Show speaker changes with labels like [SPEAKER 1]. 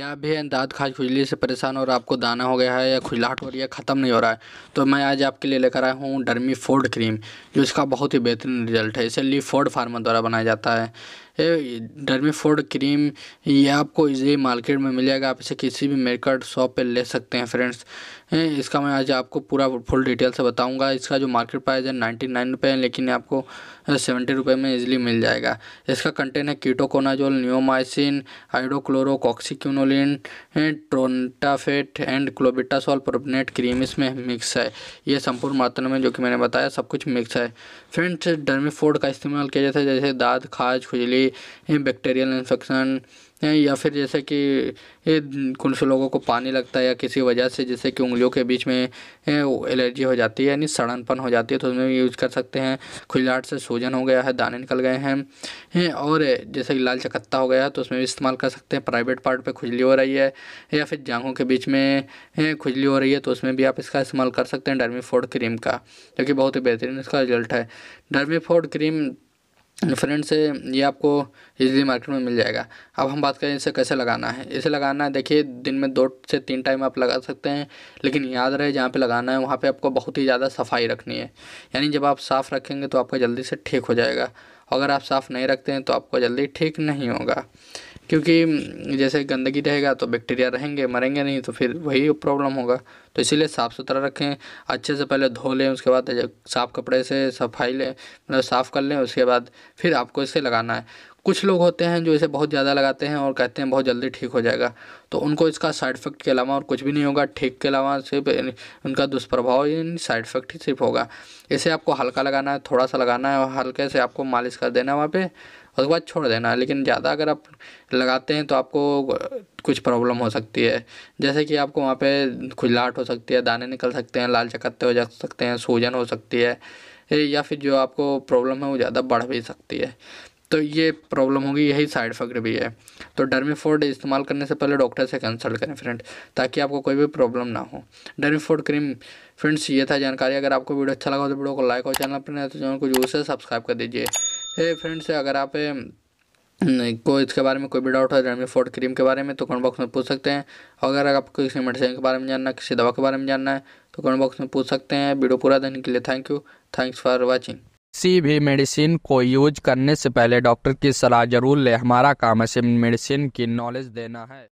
[SPEAKER 1] क्या भी दाँत खाज खुजली से परेशान और आपको दाना हो गया है या खुजलाहट हो रही है ख़त्म नहीं हो रहा है तो मैं आज आपके लिए लेकर आया हूँ डर्मी फोर्ड क्रीम जो इसका बहुत ही बेहतरीन रिजल्ट है इसे ली फोर्ड फार्मा द्वारा बनाया जाता है डर्मीफोर्ड क्रीम ये आपको इजी मार्केट में मिल जाएगा आप इसे किसी भी मेकअप शॉप पे ले सकते हैं फ्रेंड्स इसका मैं आज आपको पूरा फुल डिटेल से बताऊंगा इसका जो मार्केट प्राइस है नाइन्टी नाइन रुपये लेकिन आपको सेवेंटी रुपये में इजीली मिल जाएगा इसका कंटेन है ketoconazole neomycin iodochlorohydroxyquinoline tolnaftate and clobetasol propionate cream इसमें मिक्स है ये संपूर्ण मात्रा में जो कि मैंने बताया सब कुछ मिक्स है फ्रेंड्स डर्मीफोर्ड का इस्तेमाल किया जाता है जैसे दाद खाज खुजली कोई बैक्टीरियल इन्फेक्शन या फिर जैसे कि कुछ लोगों को पानी लगता है या किसी वजह से जैसे कि उंगलियों के बीच में एलर्जी हो जाती है यानी सड़नपन हो जाती है तो उसमें यूज़ कर सकते हैं खुजलाहट से सूजन हो गया है दाने निकल गए हैं और जैसे कि लाल चकत्ता हो गया है तो उसमें भी इस्तेमाल कर सकते हैं प्राइवेट पार्ट पर खुजली हो रही है या फिर जांघों के बीच में खुजली हो रही है तो उसमें भी आप इसका इस्तेमाल कर सकते हैं डर्मी क्रीम का जो कि बहुत ही बेहतरीन इसका रिजल्ट है डर्मी क्रीम फ्रेंड से ये आपको इजीली मार्केट में मिल जाएगा अब हम बात करें इसे कैसे लगाना है इसे लगाना है देखिए दिन में दो से तीन टाइम आप लगा सकते हैं लेकिन याद रहे जहाँ पे लगाना है वहाँ पे आपको बहुत ही ज़्यादा सफाई रखनी है यानी जब आप साफ़ रखेंगे तो आपका जल्दी से ठीक हो जाएगा अगर आप साफ़ नहीं रखते हैं तो आपको जल्दी ठीक नहीं होगा क्योंकि जैसे गंदगी रहेगा तो बैक्टीरिया रहेंगे मरेंगे नहीं तो फिर वही प्रॉब्लम होगा तो इसीलिए साफ़ सुथरा रखें अच्छे से पहले धो लें उसके बाद साफ़ कपड़े से सफाई लें मतलब साफ़ कर लें उसके बाद फिर आपको इसे लगाना है कुछ लोग होते हैं जो इसे बहुत ज़्यादा लगाते हैं और कहते हैं बहुत जल्दी ठीक हो जाएगा तो उनको इसका साइड इफ़ेक्ट के अलावा और कुछ भी नहीं होगा ठीक के अलावा सिर्फ उनका दुष्प्रभाव ही साइड इफ़ेक्ट ही सिर्फ होगा इसे आपको हल्का लगाना है थोड़ा सा लगाना है और हल्के से आपको मालिश कर देना है वहाँ पर उसके बाद छोड़ देना लेकिन ज़्यादा अगर आप लगाते हैं तो आपको कुछ प्रॉब्लम हो सकती है जैसे कि आपको वहाँ पे खुजलाहट हो सकती है दाने निकल सकते हैं लाल चकत्ते हो जा सकते हैं सूजन हो सकती है या फिर जो आपको प्रॉब्लम है वो ज़्यादा बढ़ भी सकती है तो ये प्रॉब्लम होगी यही साइड इफेक्ट भी है तो डर्मीफोर्ड इस्तेमाल करने से पहले डॉक्टर से कंसल्ट करें फ्रेंड ताकि आपको कोई भी प्रॉब्लम ना हो डर्मीफोर्ड क्रीम फ्रेंड्स ये था जानकारी अगर आपको वीडियो अच्छा लगा तो वीडियो को लाइक और चैनल पर नहीं तो चैनल को जरूर से सब्सक्राइब कर दीजिए है फ्रेंड्स अगर आप को इसके बारे में कोई भी डाउट है रेडमी फोर्ट क्रीम के बारे में तो कमेंट बॉक्स में पूछ सकते हैं अगर आपको किसी मेडिसिन के बारे में जानना किसी दवा के बारे में जानना है तो कमेंट बॉक्स में पूछ सकते हैं वीडियो पूरा देने के लिए thank you thanks for watching किसी भी मेडिसिन को यूज करने से पहले डॉक्टर की सलाह जरूर ले हमारा काम है सिर्फ मेडिसिन की नॉलेज देना है